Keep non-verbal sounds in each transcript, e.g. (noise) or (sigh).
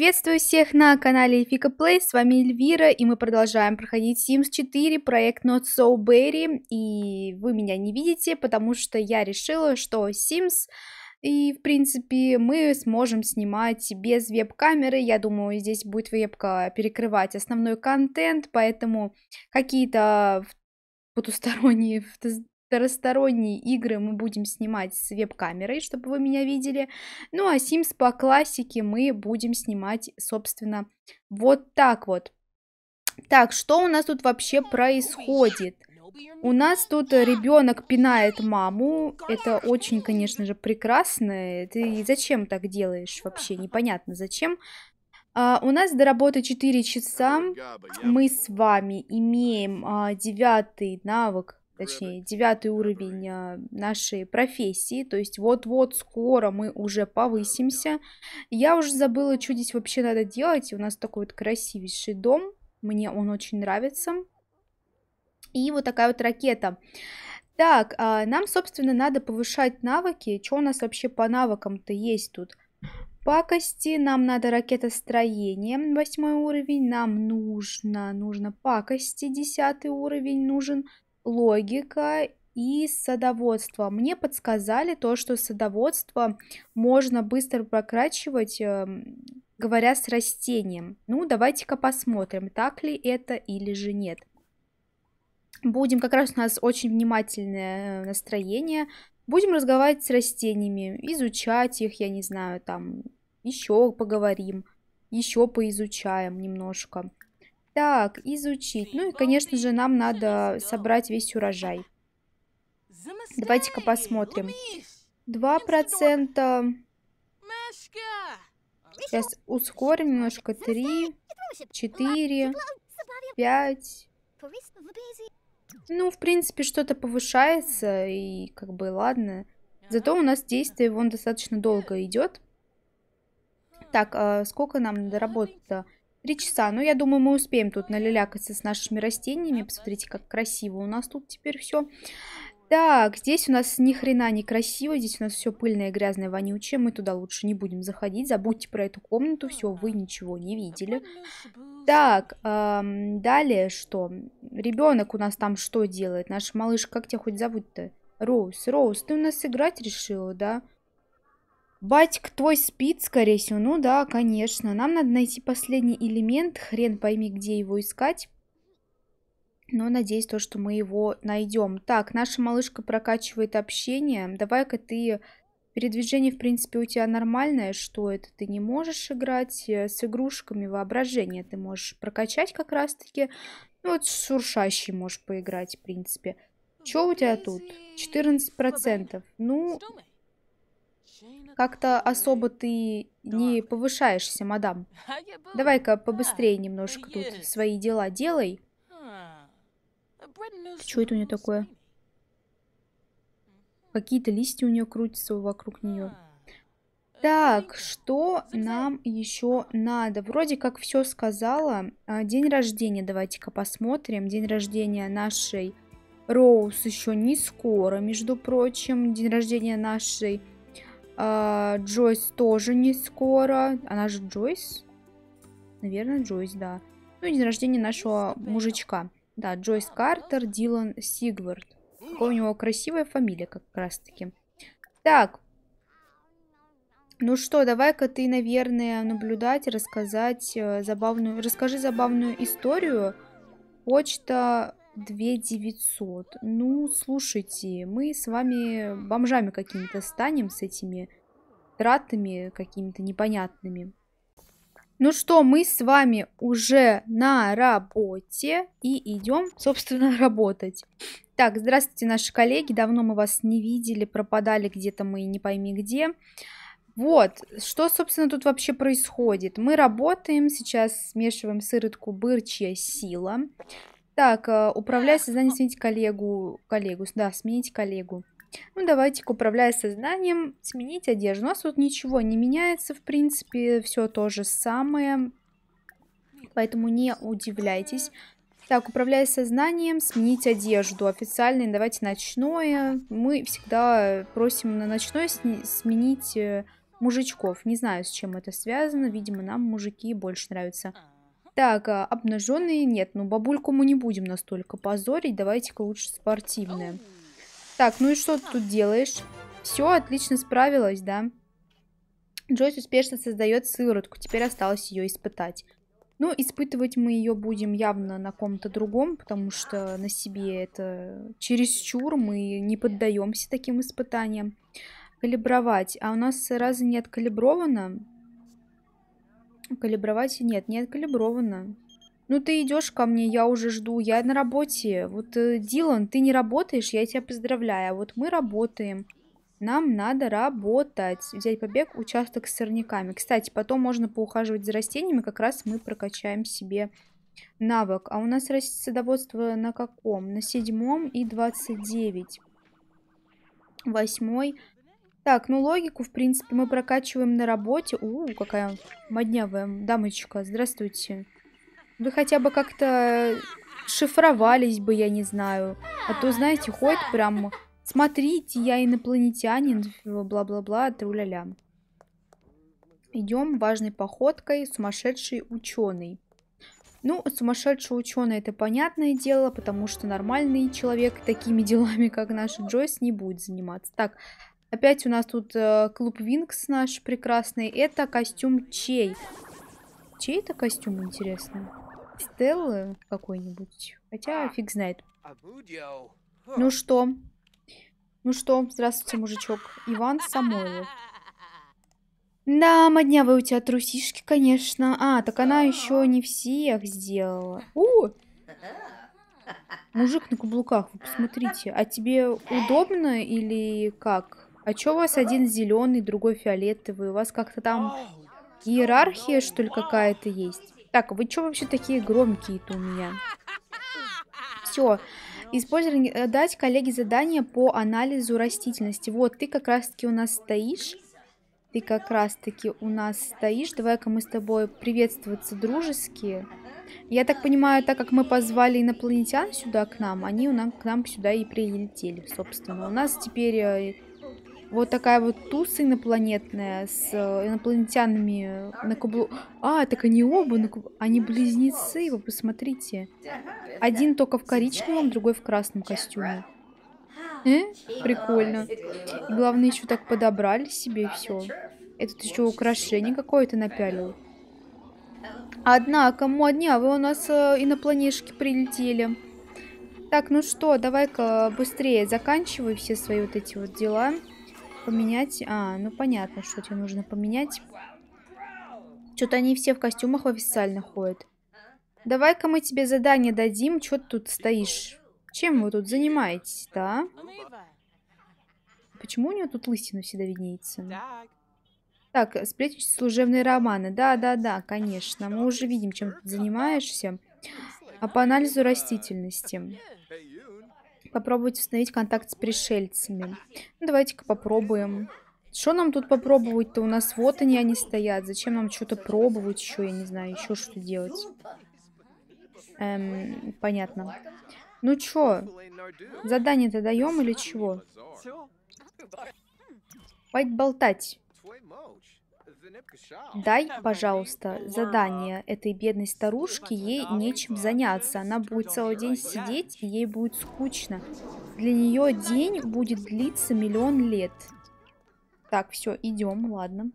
Приветствую всех на канале Fika Play, с вами Эльвира, и мы продолжаем проходить Sims 4, проект Not So Berry, и вы меня не видите, потому что я решила, что Sims, и в принципе мы сможем снимать без веб-камеры, я думаю, здесь будет вебка перекрывать основной контент, поэтому какие-то потусторонние второсторонние игры мы будем снимать с веб-камерой, чтобы вы меня видели. Ну а Sims по классике мы будем снимать, собственно, вот так вот. Так, что у нас тут вообще происходит? У нас тут ребенок пинает маму. Это очень, конечно же, прекрасно. Ты зачем так делаешь вообще? Непонятно зачем. А, у нас до работы 4 часа. Мы с вами имеем а, девятый навык точнее, девятый уровень а, нашей профессии, то есть вот-вот скоро мы уже повысимся. Я уже забыла, что здесь вообще надо делать, у нас такой вот красивейший дом, мне он очень нравится. И вот такая вот ракета. Так, а, нам, собственно, надо повышать навыки. Что у нас вообще по навыкам-то есть тут? Пакости, нам надо ракетостроение, восьмой уровень, нам нужно, нужно пакости, десятый уровень нужен, логика и садоводство. Мне подсказали то, что садоводство можно быстро прокрачивать эм, говоря с растением. Ну, давайте-ка посмотрим, так ли это или же нет. Будем, как раз у нас очень внимательное э, настроение. Будем разговаривать с растениями, изучать их, я не знаю, там, еще поговорим, еще поизучаем немножко. Так, изучить. Ну и, конечно же, нам надо собрать весь урожай. Давайте-ка посмотрим. 2%. Сейчас ускорим немножко. 3, 4, 5. Ну, в принципе, что-то повышается, и как бы ладно. Зато у нас действие вон достаточно долго идет. Так, а сколько нам надо работать-то? Три часа. но ну, я думаю, мы успеем тут налялякаться с нашими растениями. Посмотрите, как красиво у нас тут теперь все. Так, здесь у нас ни хрена не красиво, здесь у нас все пыльное, грязное, вонючее. Мы туда лучше не будем заходить. Забудьте про эту комнату, все, вы ничего не видели. Так, эм, далее что? Ребенок у нас там что делает? Наш малыш, как тебя хоть зовут-то? Роуз, Роуз, ты у нас играть решила, да? Батьк твой спит, скорее всего. Ну да, конечно. Нам надо найти последний элемент. Хрен пойми, где его искать. Но надеюсь, то, что мы его найдем. Так, наша малышка прокачивает общение. Давай-ка ты... Передвижение, в принципе, у тебя нормальное. Что это? Ты не можешь играть э, с игрушками воображение. Ты можешь прокачать как раз-таки. Ну, вот с шуршащей можешь поиграть, в принципе. Ну, что у тебя тут? 14%. Ну, как-то особо ты не повышаешься, мадам. Давай-ка побыстрее немножко тут свои дела делай. Что это у нее такое? Какие-то листья у нее крутятся вокруг нее. Так, что нам еще надо? Вроде как все сказала. А, день рождения давайте-ка посмотрим. День рождения нашей Роуз еще не скоро, между прочим. День рождения нашей а, Джойс тоже не скоро. Она же Джойс? Наверное, Джойс, да. Ну, день рождения нашего мужичка. Да, Джойс Картер, Дилан Сигвард. Какая у него красивая фамилия как раз-таки. Так. Ну что, давай-ка ты, наверное, наблюдать, рассказать э, забавную... Расскажи забавную историю. Почта 2900. Ну, слушайте, мы с вами бомжами какими-то станем с этими тратами какими-то непонятными. Ну что, мы с вами уже на работе и идем, собственно, (laughs) работать. Так, здравствуйте, наши коллеги. Давно мы вас не видели, пропадали где-то мы не пойми где. Вот, что, собственно, тут вообще происходит? Мы работаем, сейчас смешиваем сыротку бырчья сила. Так, э, управляй созданием, ну сменить коллегу, коллегу, да, сменить коллегу. Ну, давайте к управляя сознанием, сменить одежду. У нас тут ничего не меняется, в принципе, все то же самое. Поэтому не удивляйтесь. Так, управляя сознанием, сменить одежду. Официальное, давайте ночное. Мы всегда просим на ночное сменить э, мужичков. Не знаю, с чем это связано. Видимо, нам мужики больше нравятся. Так, а, обнаженные нет. Ну, бабульку мы не будем настолько позорить. Давайте-ка лучше спортивное. Так, ну и что ты тут делаешь? Все, отлично справилась, да? Джойс успешно создает сыворотку, теперь осталось ее испытать. Ну, испытывать мы ее будем явно на ком-то другом, потому что на себе это чересчур, мы не поддаемся таким испытаниям. Калибровать. А у нас разве не откалибровано? Калибровать нет, не откалибровано. Ну ты идешь ко мне, я уже жду, я на работе. Вот, э, Дилан, ты не работаешь, я тебя поздравляю. А вот мы работаем. Нам надо работать. Взять побег, участок с сорняками. Кстати, потом можно поухаживать за растениями. Как раз мы прокачаем себе навык. А у нас садоводство на каком? На седьмом и двадцать девять, Восьмой. Так, ну логику, в принципе, мы прокачиваем на работе. У, какая моднявая дамочка. Здравствуйте. Здравствуйте. Вы хотя бы как-то шифровались бы, я не знаю. А то, знаете, ходит прям... Смотрите, я инопланетянин, бла-бла-бла, тру-ля-ля. Идем важной походкой, сумасшедший ученый. Ну, сумасшедший ученый это понятное дело, потому что нормальный человек такими делами, как наш Джойс, не будет заниматься. Так, опять у нас тут э, клуб Винкс наш прекрасный. Это костюм чей? Чей это костюм, интересно? Стеллы какой-нибудь. Хотя а, фиг знает. А ну что? Ну что? Здравствуйте, мужичок. Иван Самойлов. Да, моднявая у тебя трусишки, конечно. А, так она еще не всех сделала. О! Мужик на каблуках, вы посмотрите. А тебе удобно или как? А чё у вас один зеленый, другой фиолетовый? У вас как-то там иерархия, что ли, какая-то есть? Так, а вы что вообще такие громкие-то у меня? Все. Использование э, дать коллеге задание по анализу растительности. Вот, ты как раз-таки у нас стоишь. Ты как раз-таки у нас стоишь. Давай-ка мы с тобой приветствоваться дружески. Я так понимаю, так как мы позвали инопланетян сюда к нам, они у нас, к нам сюда и прилетели, собственно. У нас теперь э, вот такая вот туса инопланетная с э, инопланетянами на каблу... А, так они оба на каблу... Они близнецы, вы посмотрите. Один только в коричневом, другой в красном костюме. Э? Прикольно. И главное, еще так подобрали себе все. Этот еще украшение какое-то напялил. Однако, модня, вы у нас э, инопланетшки прилетели. Так, ну что, давай-ка быстрее заканчивай все свои вот эти вот дела. Поменять? А, ну понятно, что тебе нужно поменять. Что-то они все в костюмах официально ходят. Давай-ка мы тебе задание дадим. Что ты тут стоишь? Чем вы тут занимаетесь, да? Почему у нее тут лысина всегда виднеется? Так, сплетничать служебные романы. Да-да-да, конечно. Мы уже видим, чем ты занимаешься. А по анализу растительности. Попробовать установить контакт с пришельцами. Ну, давайте-ка попробуем. Что нам тут попробовать-то? У нас вот они, они стоят. Зачем нам что-то пробовать еще? Я не знаю, еще что делать. Эм, понятно. Ну что, задание-то даем или чего? Пойдь болтать. Дай, пожалуйста, задание этой бедной старушке, ей нечем заняться. Она будет целый день сидеть, и ей будет скучно. Для нее день будет длиться миллион лет. Так, все, идем, ладно.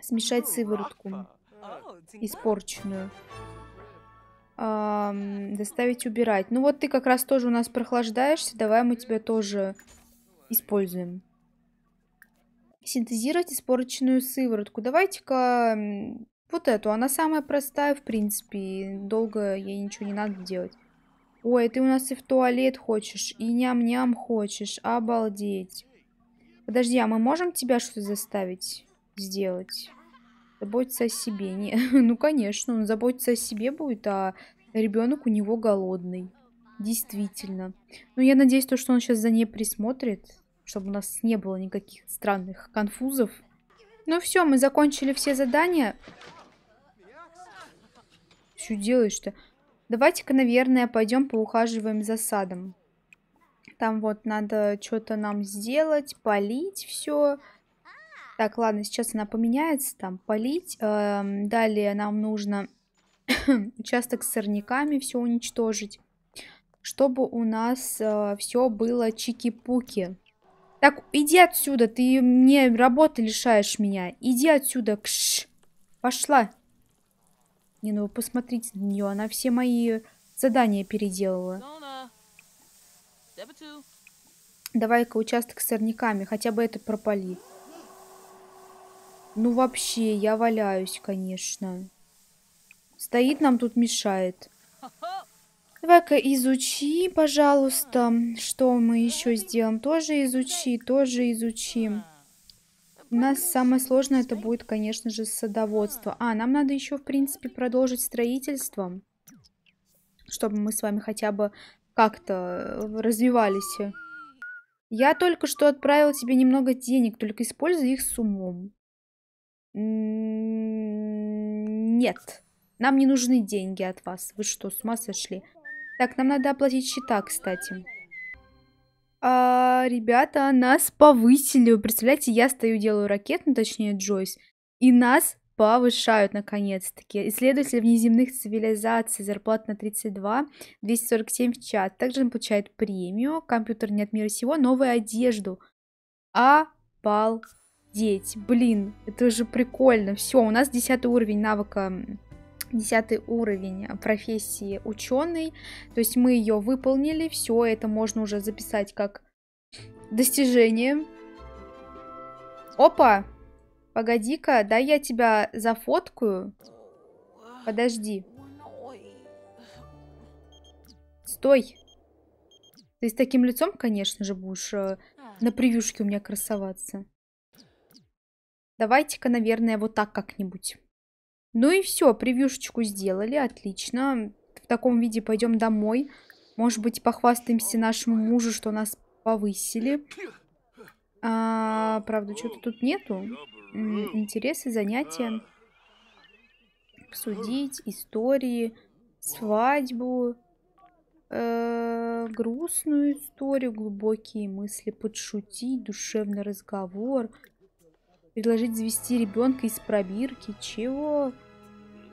Смешать сыворотку. Испорченную. Эм, доставить убирать. Ну вот ты как раз тоже у нас прохлаждаешься. Давай мы тебя тоже используем синтезировать испорченную сыворотку. Давайте-ка вот эту. Она самая простая, в принципе. Долго ей ничего не надо делать. Ой, ты у нас и в туалет хочешь, и ням-ням хочешь. Обалдеть. Подожди, а мы можем тебя что-то заставить сделать? Заботиться о себе. Не, (laughs) ну, конечно, он заботиться о себе будет, а ребенок у него голодный. Действительно. Ну, я надеюсь, то, что он сейчас за ней присмотрит чтобы у нас не было никаких странных конфузов. Ну все, мы закончили все задания. Что делаешь-то? Давайте-ка, наверное, пойдем поухаживаем за садом. Там вот надо что-то нам сделать, полить все. Так, ладно, сейчас она поменяется, там полить. Эм, далее нам нужно (coughs) участок с сорняками все уничтожить, чтобы у нас э, все было чики-пуки. Так, иди отсюда, ты мне работы лишаешь меня. Иди отсюда, кш. Пошла. Не, ну вы посмотрите на нее, она все мои задания переделала. Давай-ка участок с сорняками, хотя бы это пропали. Ну вообще, я валяюсь, конечно. Стоит нам тут мешает. Давай-ка изучи, пожалуйста, что мы еще сделаем. Тоже изучи, тоже изучим. У нас самое сложное это будет, конечно же, садоводство. А, нам надо еще, в принципе, продолжить строительство. Чтобы мы с вами хотя бы как-то э, развивались. Я только что отправил тебе немного денег, только используй их с умом. М-м-м, нет. Нам не нужны деньги от вас. Вы что, с ума сошли? Так, нам надо оплатить счета, кстати. А, ребята, нас повысили. Вы представляете, я стою, делаю ракету, ну, точнее Джойс, и нас повышают наконец-таки. Исследователь внеземных цивилизаций, зарплата на 32, 247 в чат. Также он получает премию, компьютер не от мира сего, новую одежду. Обалдеть. Блин, это же прикольно. Все, у нас 10 уровень навыка 10 уровень профессии ученый. То есть мы ее выполнили, все это можно уже записать как достижение. Опа! Погоди-ка, да я тебя зафоткаю. Подожди. Стой. Ты с таким лицом, конечно же, будешь э, на превьюшке у меня красоваться. Давайте-ка, наверное, вот так как-нибудь. Ну и все, превьюшечку сделали, отлично. В таком виде пойдем домой. Может быть, похвастаемся нашему мужу, что нас повысили. А, правда, что-то тут нету. Интересы, занятия. Обсудить истории, свадьбу. Э грустную историю, глубокие мысли, подшутить, душевный разговор. Предложить завести ребенка из пробирки. Чего?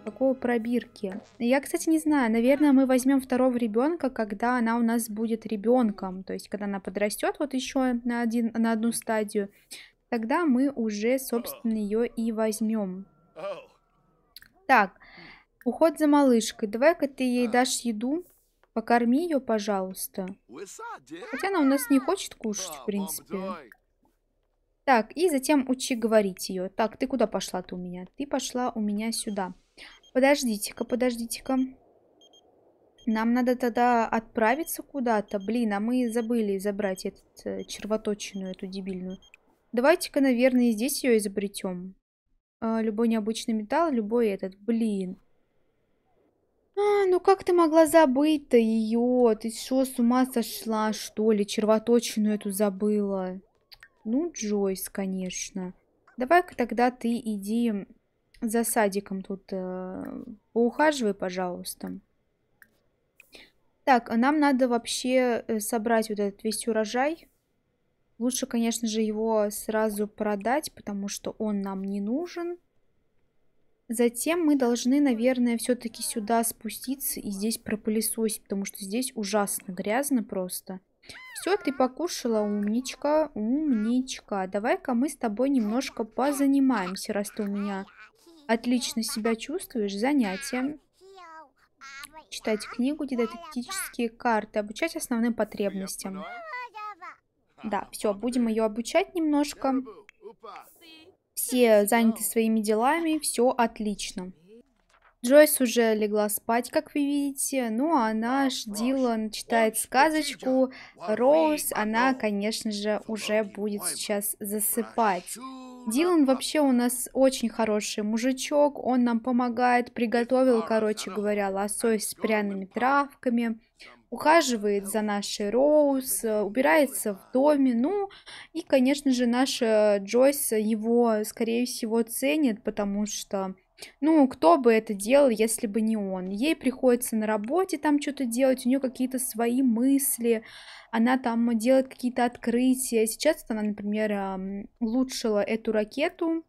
Какого пробирки? Я, кстати, не знаю. Наверное, мы возьмем второго ребенка, когда она у нас будет ребенком. То есть, когда она подрастет вот еще на, один, на одну стадию. Тогда мы уже, собственно, ее и возьмем. Так, уход за малышкой. Давай-ка ты ей дашь еду. Покорми ее, пожалуйста. Хотя она у нас не хочет кушать, в принципе. Так, и затем учи говорить ее. Так, ты куда пошла-то у меня? Ты пошла у меня сюда. Подождите-ка, подождите-ка. Нам надо тогда отправиться куда-то. Блин, а мы забыли забрать этот, э, червоточину, эту дебильную. Давайте-ка, наверное, здесь ее изобретем. Э, а, любой необычный металл, любой этот. Блин. А, ну как ты могла забыть-то ее? Ты что, с ума сошла, что ли? Червоточину эту забыла. Ну, Джойс, конечно. Давай-ка тогда ты иди за садиком тут э, поухаживай, пожалуйста. Так, а нам надо вообще э, собрать вот этот весь урожай. Лучше, конечно же, его сразу продать, потому что он нам не нужен. Затем мы должны, наверное, все-таки сюда спуститься и здесь пропылесосить, потому что здесь ужасно грязно просто. Все, ты покушала, умничка, умничка. Давай-ка мы с тобой немножко позанимаемся, раз ты у меня отлично себя чувствуешь, занятия, читать книгу, дидактические карты, обучать основным потребностям. Да, все, будем ее обучать немножко. Все заняты своими делами, все отлично. Джойс уже легла спать, как вы видите, ну а наш Дилан читает сказочку. Роуз, она, конечно же, уже будет сейчас засыпать. Дилан вообще у нас очень хороший мужичок, он нам помогает, приготовил, а, короче говоря, лосось с пряными травками, ухаживает за нашей Роуз, э, убирается в доме, ну и, конечно же, наша Джойс его, скорее всего, ценит, потому что ну, кто бы это делал, если бы не он? Ей приходится на работе там что-то делать, у нее какие-то свои мысли, она там делает какие-то открытия. Сейчас она, например, улучшила эту ракету.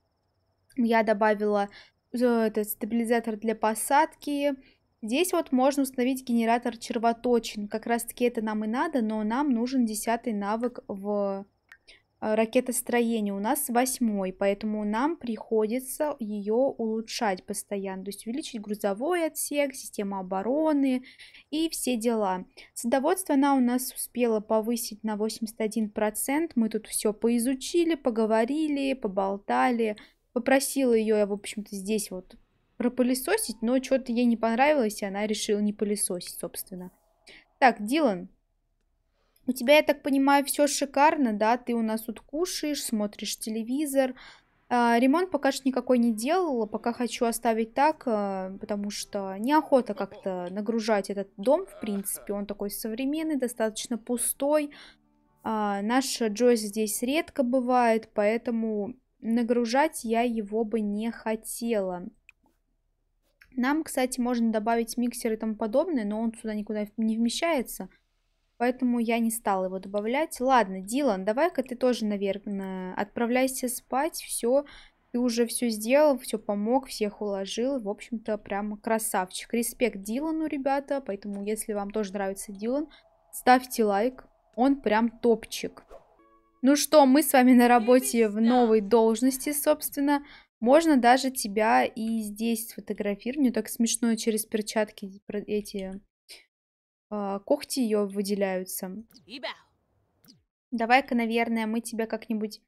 Я добавила э, этот стабилизатор для посадки. Здесь вот можно установить генератор червоточин. Как раз таки это нам и надо, но нам нужен десятый навык в Э, ракетостроение у нас восьмой, поэтому нам приходится ее улучшать постоянно, то есть увеличить грузовой отсек, систему обороны и все дела. Садоводство она у нас успела повысить на 81%, мы тут все поизучили, поговорили, поболтали, попросила ее, я, в общем-то, здесь вот пропылесосить, но что-то ей не понравилось, и она решила не пылесосить, собственно. Так, Дилан, у тебя, я так понимаю, все шикарно, да? Ты у нас тут кушаешь, смотришь телевизор. А, ремонт пока что никакой не делала, пока хочу оставить так, а, потому что неохота как-то нагружать этот дом, в принципе. Он такой современный, достаточно пустой. А, Наша Джойс здесь редко бывает, поэтому нагружать я его бы не хотела. Нам, кстати, можно добавить миксер и тому подобное, но он сюда никуда не вмещается поэтому я не стала его добавлять. Ладно, Дилан, давай-ка ты тоже, наверное, отправляйся спать, все, ты уже все сделал, все помог, всех уложил, в общем-то, прям красавчик. Респект Дилану, ребята, поэтому, если вам тоже нравится Дилан, ставьте лайк, он прям топчик. Ну что, мы с вами на работе в новой должности, собственно, можно даже тебя и здесь сфотографировать, мне так смешно через перчатки эти а, когти ее выделяются. Давай-ка, наверное, мы тебя как-нибудь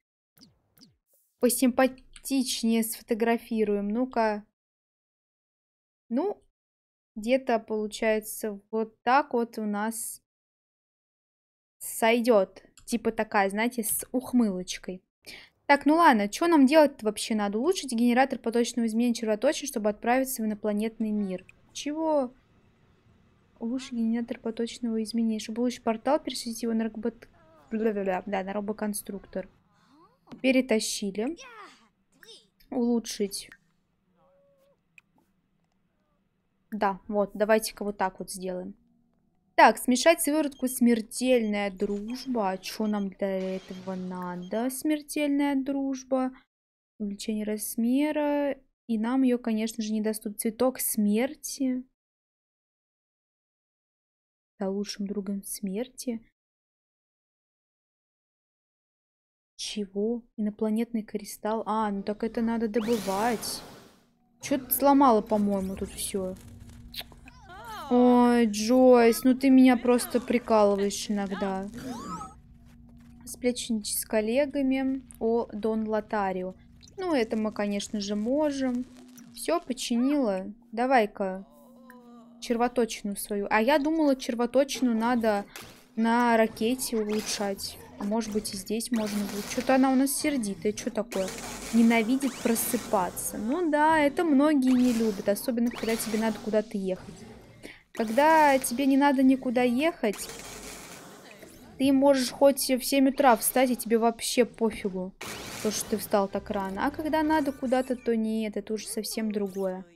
посимпатичнее сфотографируем. Ну-ка. Ну, где-то получается вот так вот у нас сойдет. Типа такая, знаете, с ухмылочкой. Так, ну ладно, что нам делать вообще надо? Улучшить генератор поточного изменения червоточины, чтобы отправиться в инопланетный мир. Чего? Улучши генератор поточного изменения. Чтобы улучшить портал, пересадить его на робот... Да, на робоконструктор. Перетащили. Улучшить. Да, вот, давайте-ка вот так вот сделаем. Так, смешать сыворотку смертельная дружба. А что нам для этого надо? Смертельная дружба. Увеличение размера. И нам ее, конечно же, не дастут. Цветок смерти стал лучшим другом смерти? Чего? Инопланетный кристалл? А, ну так это надо добывать. Что-то сломало по-моему, тут все. Ой, Джойс, ну ты меня просто прикалываешь иногда. Сплечничать с коллегами о Дон Лотарио. Ну, это мы, конечно же, можем. Все починила. Давай-ка, червоточину свою. А я думала, червоточину надо на ракете улучшать. А может быть и здесь можно будет. Что-то она у нас сердитая. Что такое? Ненавидит просыпаться. Ну да, это многие не любят. Особенно, когда тебе надо куда-то ехать. Когда тебе не надо никуда ехать, ты можешь хоть в 7 утра встать, и тебе вообще пофигу, то, что ты встал так рано. А когда надо куда-то, то нет, это уже совсем другое.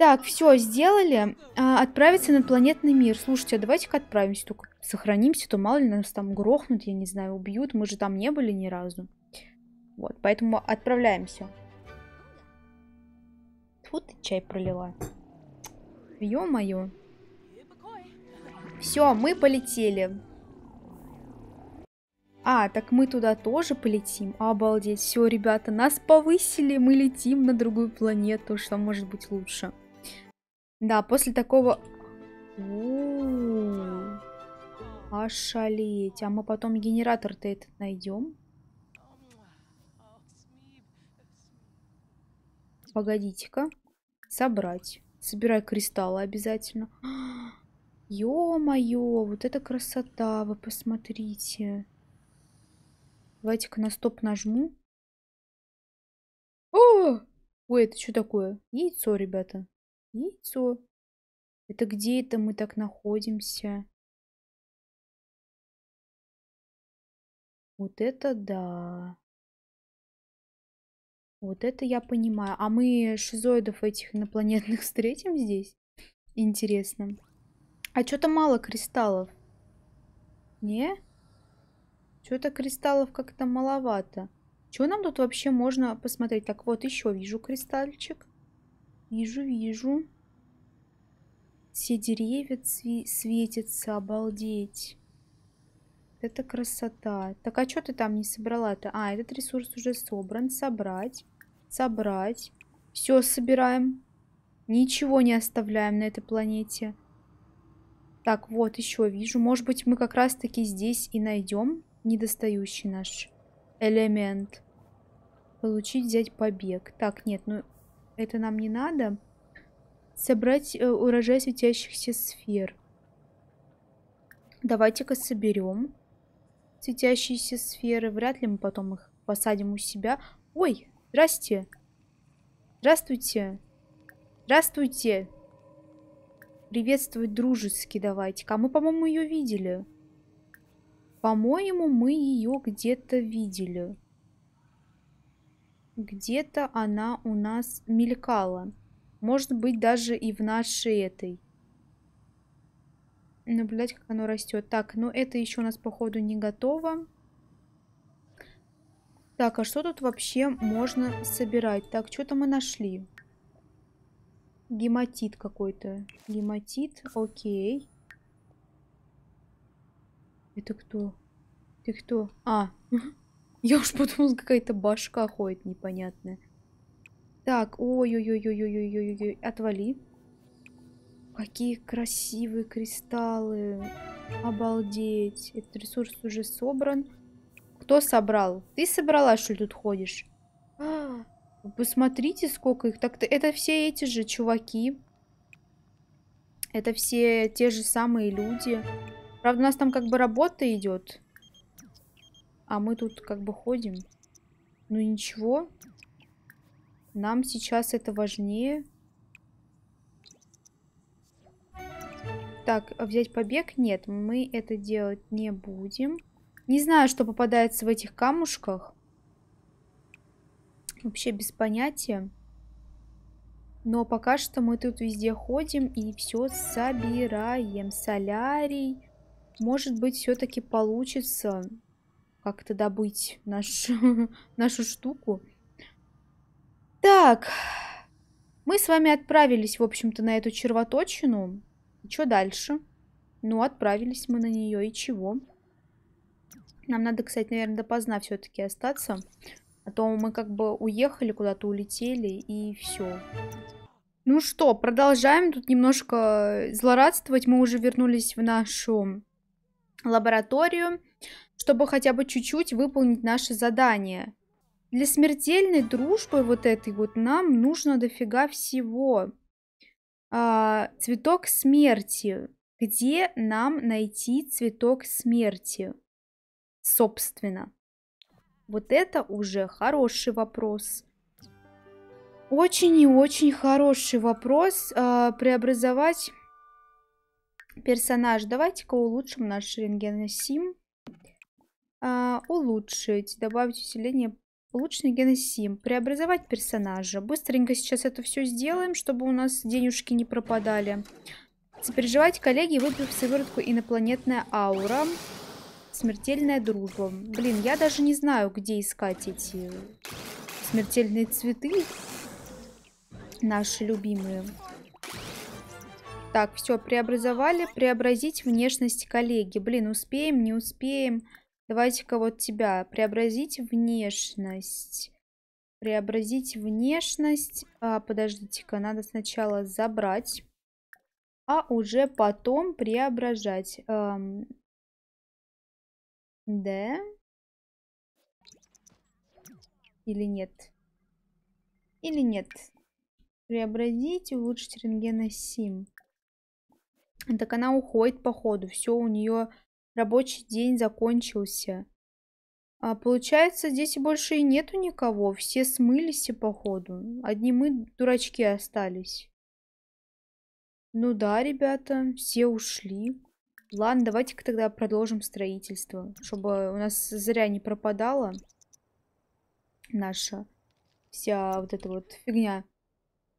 Так, все, сделали. А, отправиться на планетный мир. Слушайте, а давайте-ка отправимся только. Сохранимся, то мало ли нас там грохнут, я не знаю, убьют. Мы же там не были ни разу. Вот, поэтому отправляемся. Тут чай пролила. Ё-моё. Все, мы полетели. А, так мы туда тоже полетим? Обалдеть. Все, ребята, нас повысили, мы летим на другую планету, что может быть лучше. Да, после такого... У Ошалеть. А мы потом генератор-то этот найдем. Погодите-ка. Собрать. Собирай кристаллы обязательно. (gasps) Ё-моё, вот это красота, вы посмотрите. Давайте-ка на стоп нажму. О! Ой, это что такое? Яйцо, ребята. Яйцо. Это где это мы так находимся? Вот это да. Вот это я понимаю. А мы шизоидов этих инопланетных (laughs) встретим здесь? Интересно. А что-то мало кристаллов. Не? Что-то кристаллов как-то маловато. Чего нам тут вообще можно посмотреть? Так, вот еще вижу кристальчик. Вижу, вижу. Все деревья цве светятся, обалдеть. Это красота. Так, а что ты там не собрала-то? А, этот ресурс уже собран. Собрать. Собрать. Все собираем. Ничего не оставляем на этой планете. Так, вот еще вижу. Может быть, мы как раз-таки здесь и найдем недостающий наш элемент. Получить, взять побег. Так, нет, ну это нам не надо. Собрать э, урожай светящихся сфер. Давайте-ка соберем светящиеся сферы. Вряд ли мы потом их посадим у себя. Ой, здрасте. Здравствуйте. Здравствуйте. Приветствовать дружески давайте-ка. Мы, по-моему, ее видели. По-моему, мы ее где-то видели где-то она у нас мелькала. Может быть, даже и в нашей этой. Наблюдать, как оно растет. Так, ну это еще у нас, походу, не готово. Так, а что тут вообще можно собирать? Так, что-то мы нашли. Гематит какой-то. Гематит, окей. Это кто? Ты кто? А, я уж подумал, какая-то башка ходит непонятная. Так, ой-ой-ой-ой-ой-ой-ой, отвали. Какие красивые кристаллы. Обалдеть. Этот ресурс уже собран. Кто собрал? Ты собрала, что ли, тут ходишь? А, посмотрите, сколько их. Так, то это все эти же чуваки. Это все те же самые люди. Правда, у нас там как бы работа идет. А мы тут как бы ходим. Ну ничего. Нам сейчас это важнее. Так, а взять побег? Нет, мы это делать не будем. Не знаю, что попадается в этих камушках. Вообще без понятия. Но пока что мы тут везде ходим и все собираем. Солярий. Может быть, все-таки получится как-то добыть нашу, (laughs) нашу штуку. Так, мы с вами отправились, в общем-то, на эту червоточину. И что дальше? Ну, отправились мы на нее, и чего? Нам надо, кстати, наверное, допоздна все-таки остаться. А то мы как бы уехали куда-то, улетели, и все. Ну что, продолжаем тут немножко злорадствовать. Мы уже вернулись в нашу лабораторию чтобы хотя бы чуть-чуть выполнить наше задание. Для смертельной дружбы вот этой вот нам нужно дофига всего. А, цветок смерти. Где нам найти цветок смерти? Собственно. Вот это уже хороший вопрос. Очень и очень хороший вопрос. А, преобразовать персонаж. Давайте-ка улучшим наш рентгеносим. А, улучшить. Добавить усиление. Улучшенный геносим. Преобразовать персонажа. Быстренько сейчас это все сделаем, чтобы у нас денежки не пропадали. Сопереживать коллеги, выпив сыворотку инопланетная аура. Смертельная дружба. Блин, я даже не знаю, где искать эти смертельные цветы. Наши любимые. Так, все, преобразовали. Преобразить внешность коллеги. Блин, успеем, не успеем. Давайте-ка вот тебя. Преобразить внешность. Преобразить внешность. А, Подождите-ка, надо сначала забрать. А уже потом преображать. Эм... Да? Или нет? Или нет? Преобразить, улучшить рентгеносим. Так она уходит походу. Все у нее рабочий день закончился. А получается, здесь больше и нету никого, все смылись походу, одни мы дурачки остались. Ну да, ребята, все ушли. Ладно, давайте-ка тогда продолжим строительство, чтобы у нас зря не пропадала наша вся вот эта вот фигня.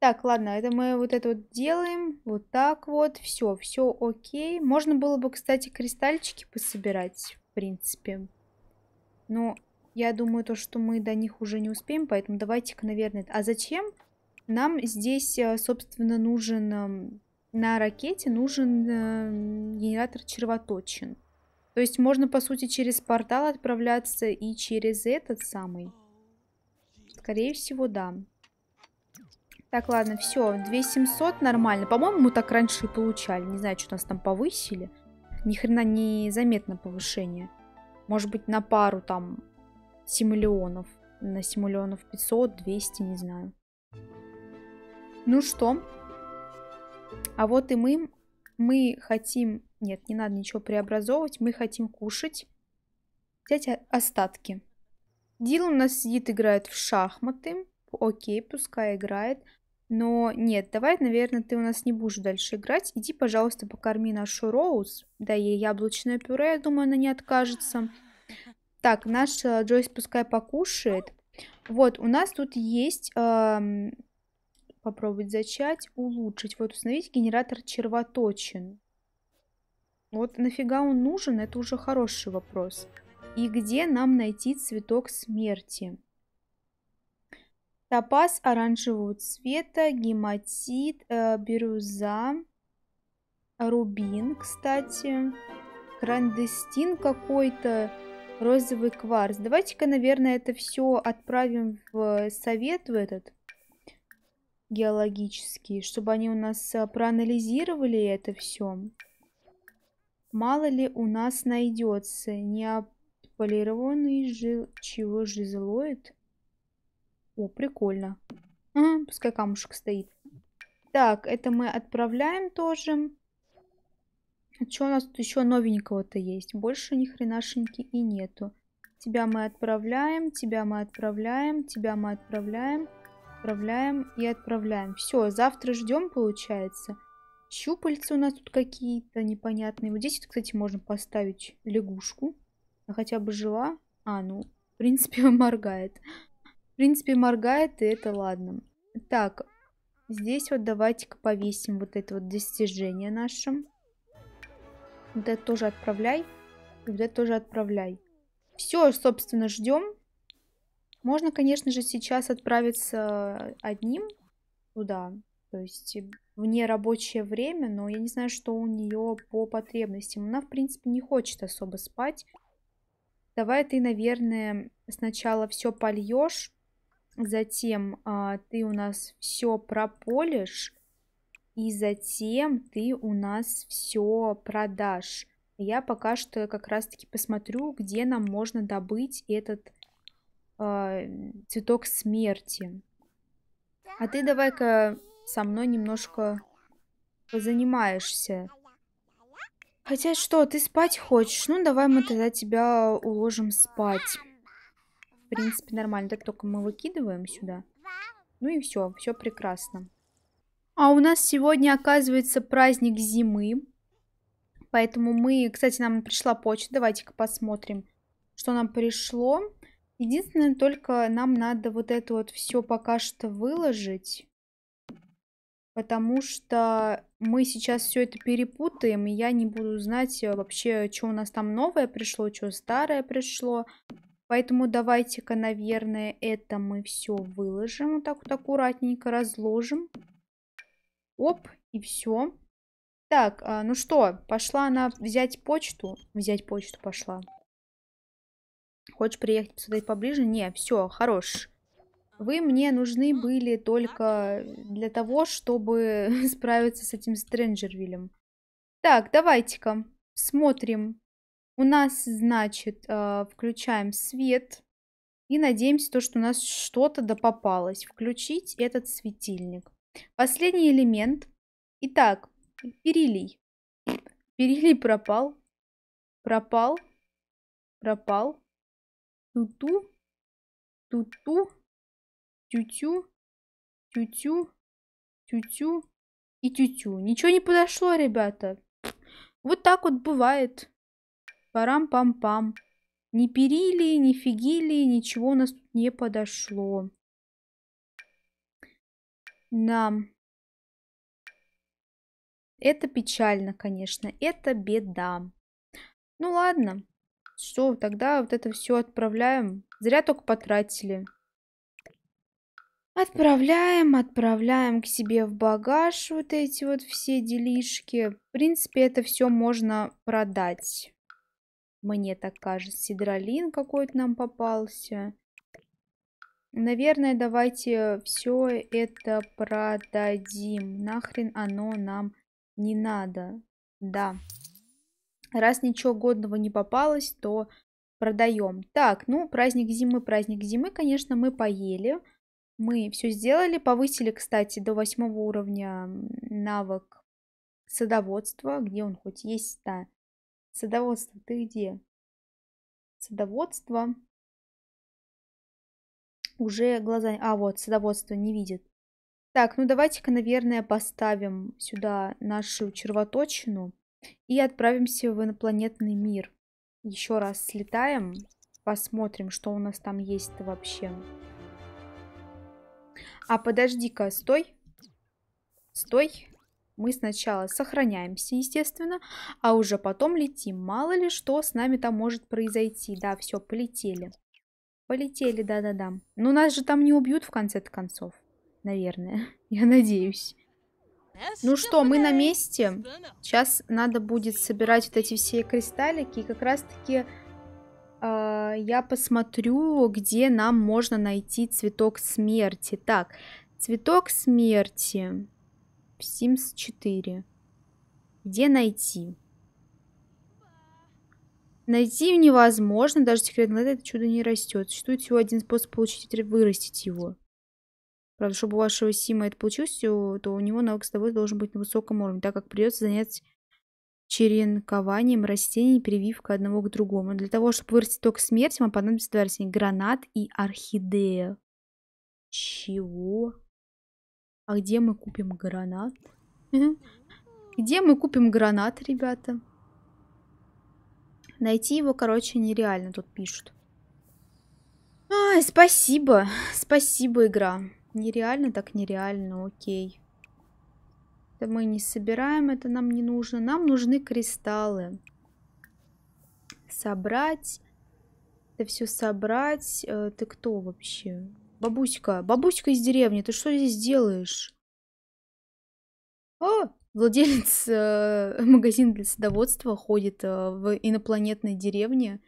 Так, ладно, это мы вот это вот делаем. Вот так вот. Все, все окей. Можно было бы, кстати, кристальчики пособирать, в принципе. Но я думаю, то, что мы до них уже не успеем, поэтому давайте-ка, наверное... А зачем? Нам здесь, э, собственно, нужен... Эм, на ракете нужен эм, генератор червоточин. То есть можно, по сути, через портал отправляться и через этот самый. Скорее всего, да. Так, ладно, все, 2700 нормально. По-моему, мы так раньше и получали. Не знаю, что нас там повысили. Ни хрена не заметно повышение. Может быть, на пару там симулионов. На симулионов 500, 200, не знаю. Ну что? А вот и мы. Мы хотим... Нет, не надо ничего преобразовывать. Мы хотим кушать. Взять остатки. Дил у нас сидит, играет в шахматы. Окей, пускай играет. Но нет, давай, наверное, ты у нас не будешь дальше играть. Иди, пожалуйста, покорми нашу Роуз. Дай ей яблочное пюре, я думаю, она не откажется. Так, наша э, Джойс пускай покушает. Вот, у нас тут есть... Эм, попробовать зачать, улучшить. Вот, установить генератор червоточин. Вот нафига он нужен, это уже хороший вопрос. И где нам найти цветок смерти? Топаз оранжевого цвета, гематит, э, бирюза, рубин, кстати, крандестин какой-то, розовый кварц. Давайте-ка, наверное, это все отправим в э, совет в этот геологический, чтобы они у нас э, проанализировали это все. Мало ли у нас найдется неополированный жил... чего же злоид? О, прикольно. Угу, пускай камушек стоит. Так, это мы отправляем тоже. А Что у нас тут еще новенького-то есть? Больше ни хренашеньки и нету. Тебя мы отправляем, тебя мы отправляем, тебя мы отправляем, отправляем и отправляем. Все, завтра ждем, получается. Щупальца у нас тут какие-то непонятные. Вот здесь, кстати, можно поставить лягушку. Она хотя бы жила. А, ну, в принципе, (laughs) моргает. В принципе, моргает, и это ладно. Так, здесь вот давайте-ка повесим вот это вот достижение наше. Вот это тоже отправляй. И вот это тоже отправляй. Все, собственно, ждем. Можно, конечно же, сейчас отправиться одним туда. То есть вне рабочее время, но я не знаю, что у нее по потребностям. Она, в принципе, не хочет особо спать. Давай ты, наверное, сначала все польешь. Затем а, ты у нас все прополишь. И затем ты у нас все продашь. Я пока что как раз-таки посмотрю, где нам можно добыть этот э, цветок смерти. А ты давай-ка со мной немножко позанимаешься. Хотя что, ты спать хочешь? Ну, давай мы тогда тебя уложим спать принципе, нормально. Так только мы выкидываем сюда. Ну и все, все прекрасно. А у нас сегодня, оказывается, праздник зимы. Поэтому мы... Кстати, нам пришла почта. Давайте-ка посмотрим, что нам пришло. Единственное, только нам надо вот это вот все пока что выложить. Потому что мы сейчас все это перепутаем, и я не буду знать э, вообще, что у нас там новое пришло, что старое пришло. Поэтому давайте-ка, наверное, это мы все выложим. Вот так вот аккуратненько разложим. Оп, и все. Так, а, ну что, пошла она взять почту? Взять почту пошла. Хочешь приехать посмотреть поближе? Не, все, хорош. Вы мне нужны были только для того, чтобы (laughs) справиться с этим Стрэнджервиллем. Так, давайте-ка смотрим, у нас, значит, э, включаем свет. И надеемся, то, что у нас что-то да попалось. Включить этот светильник. Последний элемент. Итак, перелий. Перелий пропал. Пропал. Пропал. Туту. Туту. тю-тю, тю-тю И тю-тю. Ничего не подошло, ребята. Вот так вот бывает. Парам-пам-пам. Ни перили, ни фигили, ничего у нас тут не подошло. Нам. Это печально, конечно. Это беда. Ну ладно. Что, тогда вот это все отправляем. Зря только потратили. Отправляем, отправляем к себе в багаж вот эти вот все делишки. В принципе, это все можно продать. Мне так кажется. Сидролин какой-то нам попался. Наверное, давайте все это продадим. Нахрен оно нам не надо. Да. Раз ничего годного не попалось, то продаем. Так, ну, праздник зимы, праздник зимы, конечно, мы поели. Мы все сделали. Повысили, кстати, до восьмого уровня навык садоводства. Где он хоть есть-то? Садоводство, ты где? Садоводство. Уже глаза... А, вот, садоводство не видит. Так, ну давайте-ка, наверное, поставим сюда нашу червоточину и отправимся в инопланетный мир. Еще раз слетаем, посмотрим, что у нас там есть-то вообще. А, подожди-ка, стой. Стой мы сначала сохраняемся, естественно, а уже потом летим. Мало ли что с нами там может произойти. Да, все, полетели. Полетели, да-да-да. Но ну, нас же там не убьют в конце концов. Наверное. (laughs) Я надеюсь. Ну что, мы на месте. Сейчас надо будет собирать вот эти все кристаллики. И как раз-таки э, я посмотрю, где нам можно найти цветок смерти. Так, цветок смерти. Sims 4. Где найти? Найти невозможно, даже секретный лед это чудо не растет. Существует всего один способ получить вырастить его. Правда, чтобы у вашего Сима это получилось, то у него навык с тобой должен быть на высоком уровне, так как придется занять черенкованием растений прививка одного к другому. Для того, чтобы вырастить только смерть, вам понадобится два растения. Гранат и орхидея. Чего? А где мы купим гранат? Где мы купим гранат, ребята? Найти его, короче, нереально, тут пишут. Ай, спасибо. Спасибо, игра. Нереально так нереально, окей. Это мы не собираем, это нам не нужно. Нам нужны кристаллы. Собрать. Это все собрать. Э, ты кто вообще? Бабуська, бабуська из деревни, ты что здесь делаешь? О, владелец э, (laughs) магазина для садоводства ходит э, в инопланетной деревне.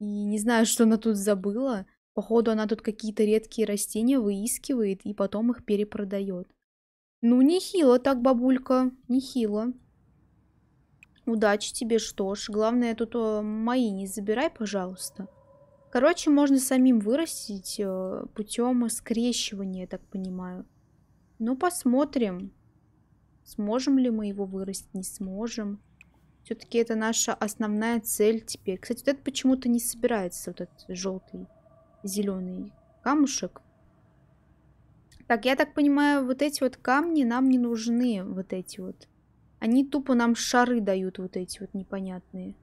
И не знаю, что она тут забыла. Походу, она тут какие-то редкие растения выискивает и потом их перепродает. Ну, нехило так, бабулька, нехило. Удачи тебе, что ж. Главное, тут э, мои не забирай, пожалуйста. Короче, можно самим вырастить э, путем скрещивания, я так понимаю. Ну, посмотрим. Сможем ли мы его вырастить, не сможем. Все-таки это наша основная цель теперь. Кстати, вот этот почему-то не собирается, вот этот желтый, зеленый камушек. Так, я так понимаю, вот эти вот камни нам не нужны, вот эти вот. Они тупо нам шары дают, вот эти вот непонятные.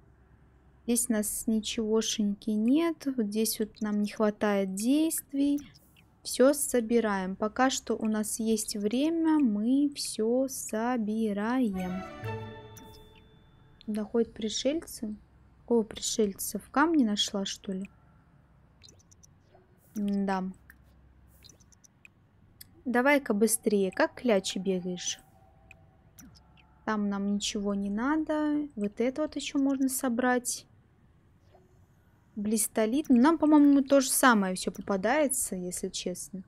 Здесь у нас ничегошеньки нет. Вот здесь вот нам не хватает действий. Все собираем. Пока что у нас есть время, мы все собираем. Доходят пришельцы. Какого пришельца? В камне нашла, что ли? М да. Давай-ка быстрее. Как клячи бегаешь? Там нам ничего не надо. Вот это вот еще можно собрать. Блистолит. Нам, по-моему, то же самое все попадается, если честно.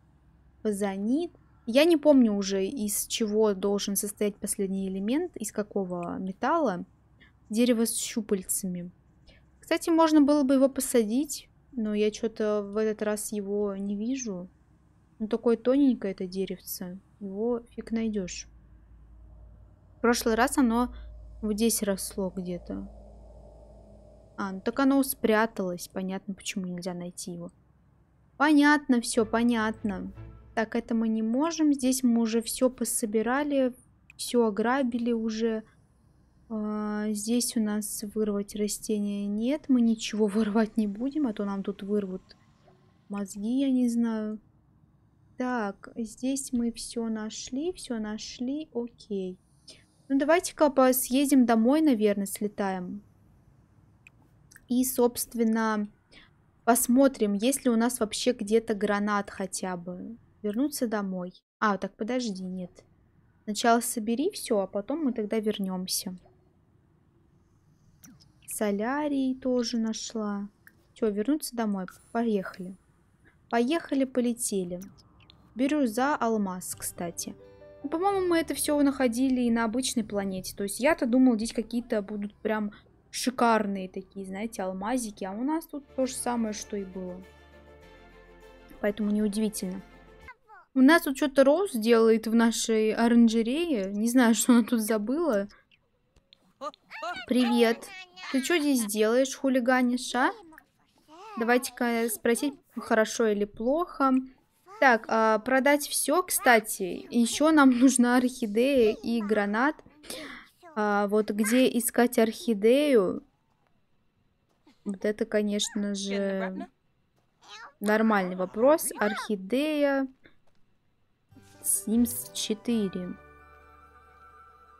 Фазанит. Я не помню уже, из чего должен состоять последний элемент, из какого металла. Дерево с щупальцами. Кстати, можно было бы его посадить, но я что-то в этот раз его не вижу. Ну, такое тоненькое это деревце. Его фиг найдешь. В прошлый раз оно вот здесь росло где-то. А, ну так оно спряталось. Понятно, почему нельзя найти его. Понятно, все, понятно. Так, это мы не можем. Здесь мы уже все пособирали, все ограбили уже. А, здесь у нас вырвать растения нет. Мы ничего (laughs) вырвать не будем, а то нам тут вырвут мозги, я не знаю. Так, здесь мы все нашли, все нашли, окей. Ну давайте-ка съездим домой, наверное, слетаем. И, собственно, посмотрим, есть ли у нас вообще где-то гранат хотя бы. Вернуться домой. А, так подожди, нет. Сначала собери все, а потом мы тогда вернемся. Солярий тоже нашла. Все, вернуться домой. Поехали. Поехали, полетели. Беру за алмаз, кстати. Ну, по-моему, мы это все находили и на обычной планете. То есть я-то думал, здесь какие-то будут прям шикарные такие, знаете, алмазики. А у нас тут то же самое, что и было. Поэтому неудивительно. У нас тут что-то Роуз делает в нашей оранжерее. Не знаю, что она тут забыла. Привет. Ты что здесь делаешь, хулиганишь, а? Давайте-ка спросить, хорошо или плохо. Так, а, продать все, кстати. Еще нам нужна орхидея и гранат. А вот где искать орхидею? Вот это, конечно же, нормальный вопрос. Орхидея Sims 4.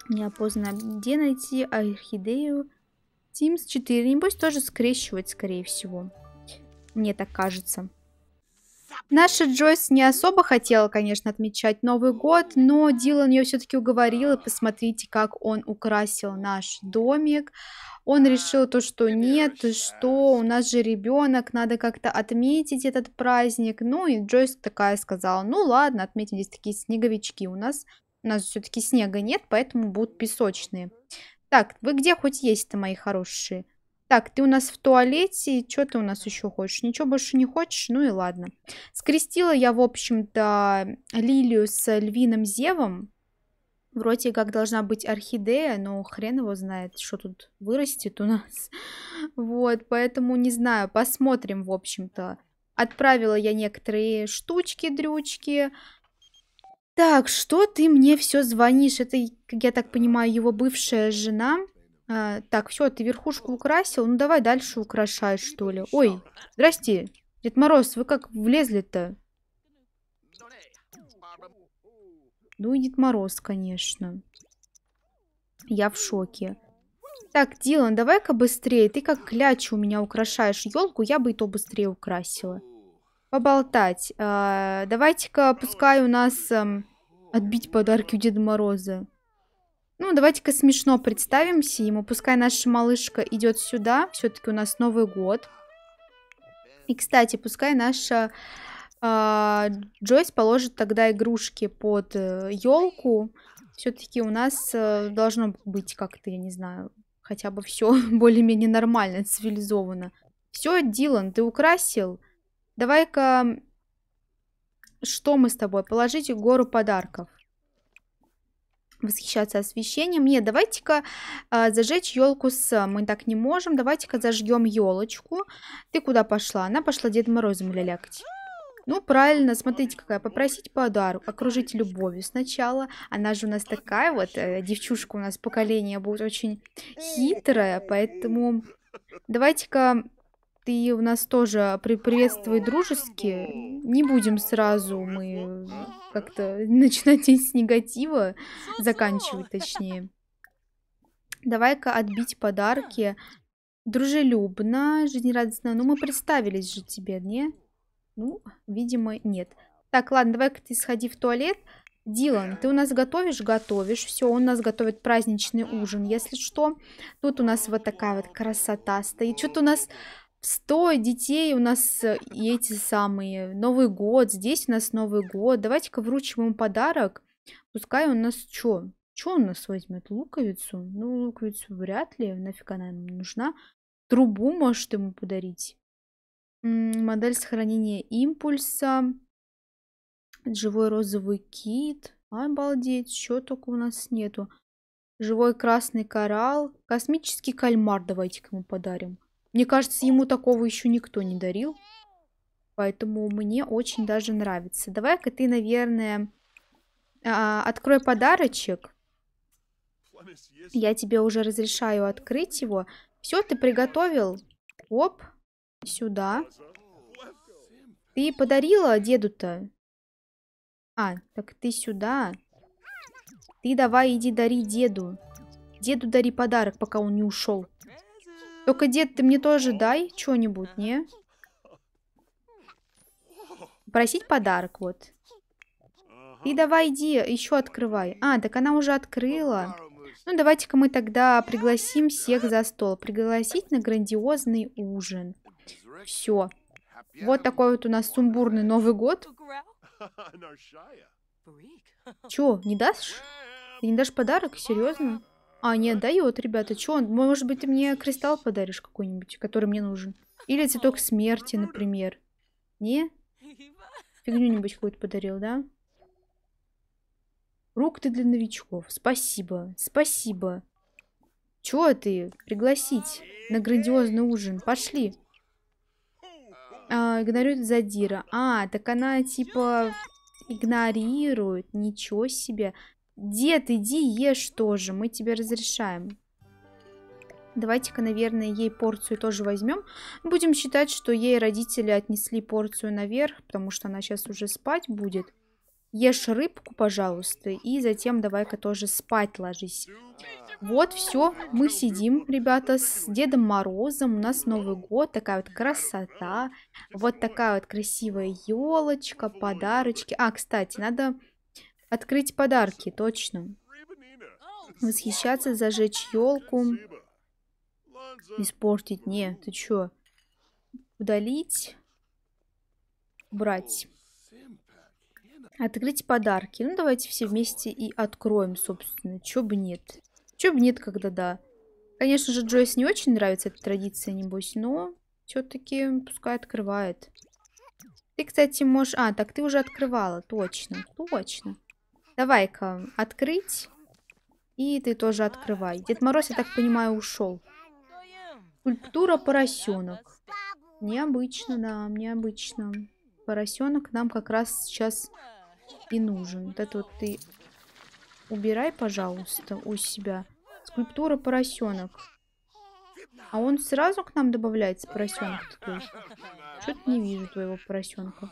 Неопознанно. Где найти орхидею Sims 4? Небось тоже скрещивать, скорее всего. Мне так кажется. Наша Джойс не особо хотела, конечно, отмечать Новый год, но Дилан ее все-таки уговорил, и посмотрите, как он украсил наш домик. Он решил то, что нет, что у нас же ребенок, надо как-то отметить этот праздник. Ну и Джойс такая сказала, ну ладно, отметим здесь такие снеговички у нас. У нас все-таки снега нет, поэтому будут песочные. Так, вы где хоть есть-то, мои хорошие? Так, ты у нас в туалете. Что ты у нас еще хочешь? Ничего больше не хочешь? Ну и ладно. Скрестила я, в общем-то, лилию с львиным зевом. Вроде как должна быть орхидея, но хрен его знает, что тут вырастет у нас. (laughs) Вот, поэтому не знаю, посмотрим, в общем-то. Отправила я некоторые штучки-дрючки. Так, что ты мне все звонишь? Это, я так понимаю, его бывшая жена. А, так, все, ты верхушку украсил. Ну давай дальше украшай, ну, что ли. Ой, здрасте. Дед Мороз, вы как влезли-то? Ну и Дед Мороз, конечно. Я в шоке. Так, Дилан, давай-ка быстрее. Ты как кляча у меня украшаешь елку, я бы и то быстрее украсила. Поболтать. А, Давайте-ка пускай у нас а, отбить подарки у Деда Мороза. Ну, давайте-ка смешно представимся ему. Пускай наша малышка идет сюда. Все-таки у нас Новый год. И, кстати, пускай наша э, Джойс положит тогда игрушки под елку. Э, Все-таки у нас э, должно быть как-то, я не знаю, хотя бы все (laughs) более-менее нормально, цивилизованно. Все, Дилан, ты украсил. Давай-ка... Что мы с тобой? Положите гору подарков восхищаться освещением. Нет, давайте-ка э, зажечь елку с. А, мы так не можем. Давайте-ка зажгем елочку. Ты куда пошла? Она пошла Дед Морозом лялякать. Ну, правильно, смотрите, какая. Попросить подарок, окружить любовью сначала. Она же у нас такая вот, э, девчушка у нас поколение будет очень хитрая, поэтому давайте-ка ты у нас тоже при приветствуй дружески. Не будем сразу мы как-то (laughs) начинать с негатива, заканчивать точнее. Давай-ка отбить подарки. Дружелюбно, жизнерадостно. Ну, мы представились же тебе, не? Ну, видимо, нет. Так, ладно, давай-ка ты сходи в туалет. Дилан, ты у нас готовишь? Готовишь. Все, он у нас готовит праздничный ужин, если что. Тут у нас вот такая вот красота стоит. Что-то у нас 100 детей у нас э, и эти самые, Новый год, здесь у нас Новый год, давайте-ка вручим ему подарок, пускай у нас что, что он нас возьмет, луковицу? Ну, луковицу вряд ли, нафиг она ему нужна, трубу может ему подарить, модель сохранения импульса, живой розовый кит, обалдеть, что только у нас нету, живой красный коралл, космический кальмар давайте-ка ему подарим, мне кажется, ему такого еще никто не дарил. Поэтому мне очень даже нравится. Давай-ка ты, наверное, а, открой подарочек. Я тебе уже разрешаю открыть его. Все, ты приготовил. Оп, сюда. Ты подарила деду-то? А, так ты сюда. Ты давай иди дари деду. Деду дари подарок, пока он не ушел. Только, дед, ты мне тоже дай что-нибудь, не? Просить подарок, вот. И давай иди, еще открывай. А, так она уже открыла. Ну, давайте-ка мы тогда пригласим всех за стол. Пригласить на грандиозный ужин. Все. Вот такой вот у нас сумбурный Новый год. (laughs) Чё, не дашь? Ты не дашь подарок? Серьезно? А, нет, дает, ребята. чё он? Может быть, ты мне кристалл подаришь какой-нибудь, который мне нужен? Или цветок смерти, например. Не? Фигню-нибудь какую-то подарил, да? Рук ты для новичков. Спасибо, спасибо. Чё ты? Пригласить на грандиозный ужин. Пошли. А, игнорирует задира. А, так она типа игнорирует. Ничего себе. Дед, иди ешь тоже, мы тебе разрешаем. Давайте-ка, наверное, ей порцию тоже возьмем. Будем считать, что ей родители отнесли порцию наверх, потому что она сейчас уже спать будет. Ешь рыбку, пожалуйста, и затем давай-ка тоже спать ложись. Вот, все, мы сидим, ребята, с Дедом Морозом, у нас Новый год, такая вот красота, вот такая вот красивая елочка, подарочки. А, кстати, надо Открыть подарки, точно. Восхищаться, зажечь елку. Испортить. Не, ты чё? Удалить. Брать. Открыть подарки. Ну, давайте все вместе и откроем, собственно. Чё бы нет. Чё бы нет, когда да. Конечно же, Джойс не очень нравится эта традиция, небось, но все таки пускай открывает. Ты, кстати, можешь... А, так ты уже открывала, точно, точно. Давай-ка, открыть. И ты тоже открывай. Дед Мороз, я так понимаю, ушел. Скульптура поросенок. Необычно, да, необычно. Поросенок нам как раз сейчас и нужен. Вот это вот ты убирай, пожалуйста, у себя. Скульптура поросенок. А он сразу к нам добавляется, поросенок такой? Что-то не вижу твоего поросенка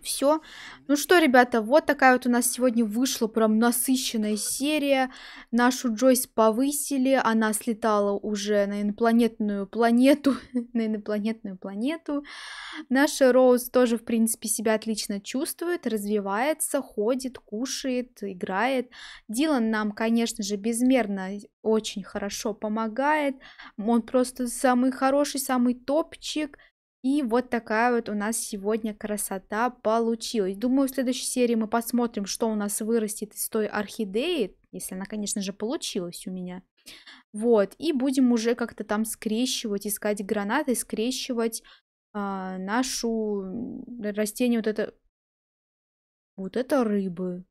все. Ну что, ребята, вот такая вот у нас сегодня вышла прям насыщенная серия. Нашу Джойс повысили, она слетала уже на инопланетную планету, (laughs) на инопланетную планету. Наша Роуз тоже, в принципе, себя отлично чувствует, развивается, ходит, кушает, играет. Дилан нам, конечно же, безмерно очень хорошо помогает. Он просто самый хороший, самый топчик – и вот такая вот у нас сегодня красота получилась. Думаю, в следующей серии мы посмотрим, что у нас вырастет из той орхидеи, если она, конечно же, получилась у меня. Вот, и будем уже как-то там скрещивать, искать гранаты, скрещивать э, нашу растение вот это... Вот это рыбы.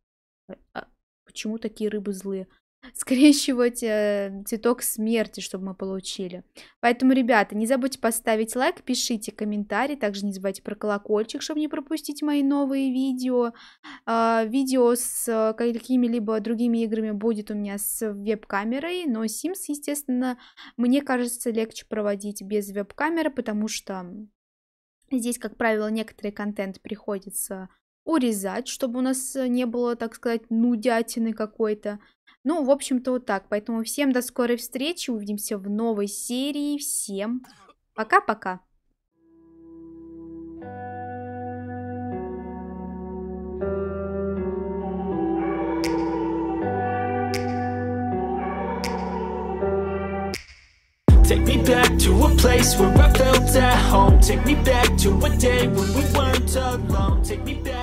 А, а почему такие рыбы злые? скрещивать э, цветок смерти, чтобы мы получили. Поэтому, ребята, не забудьте поставить лайк, пишите комментарии, также не забывайте про колокольчик, чтобы не пропустить мои новые видео. Э, видео с э, какими-либо другими играми будет у меня с веб-камерой, но Sims, естественно, мне кажется, легче проводить без веб-камеры, потому что здесь, как правило, некоторый контент приходится урезать, чтобы у нас э, не было, так сказать, нудятины какой-то. Ну, в общем-то, вот так. Поэтому всем до скорой встречи. Увидимся в новой серии. Всем пока-пока. Take me back to a place where I felt at home. Take me back to a day when we weren't alone. Take me back.